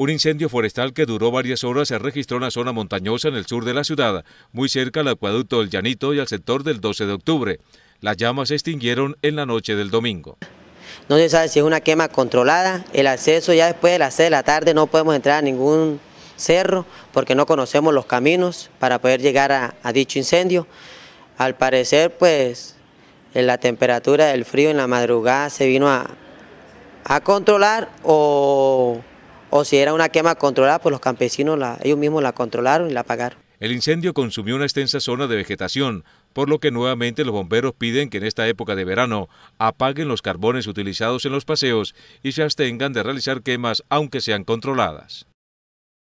Un incendio forestal que duró varias horas se registró en la zona montañosa en el sur de la ciudad, muy cerca al acueducto del Llanito y al sector del 12 de octubre. Las llamas se extinguieron en la noche del domingo. No se sabe si es una quema controlada, el acceso ya después de las 6 de la tarde no podemos entrar a ningún cerro porque no conocemos los caminos para poder llegar a, dicho incendio. Al parecer pues en la temperatura del frío en la madrugada se vino a controlar o o si era una quema controlada, pues los campesinos la, ellos mismos la controlaron y la apagaron. El incendio consumió una extensa zona de vegetación, por lo que nuevamente los bomberos piden que en esta época de verano apaguen los carbones utilizados en los paseos y se abstengan de realizar quemas aunque sean controladas.